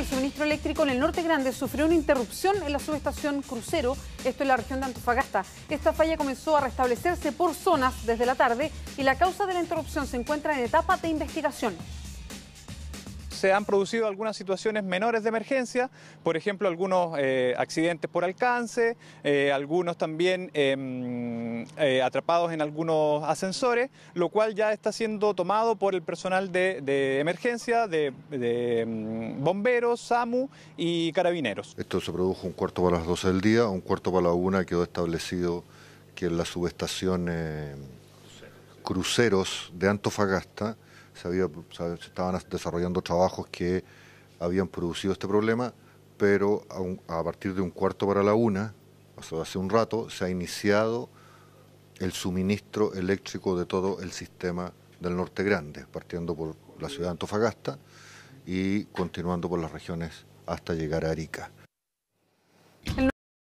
el suministro eléctrico en el Norte Grande sufrió una interrupción en la subestación Crucero, esto en la región de Antofagasta. Esta falla comenzó a restablecerse por zonas desde la tarde y la causa de la interrupción se encuentra en etapa de investigación se han producido algunas situaciones menores de emergencia, por ejemplo, algunos eh, accidentes por alcance, eh, algunos también eh, mm, atrapados en algunos ascensores, lo cual ya está siendo tomado por el personal de, emergencia, de, de mm, bomberos, SAMU y carabineros. Esto se produjo un cuarto para las 12 del día, un cuarto para la una quedó establecido que en la subestación Cruceros de Antofagasta, se, estaban desarrollando trabajos que habían producido este problema, pero a, partir de un cuarto para la una, hace un rato, se ha iniciado el suministro eléctrico de todo el sistema del Norte Grande, partiendo por la ciudad de Antofagasta y continuando por las regiones hasta llegar a Arica.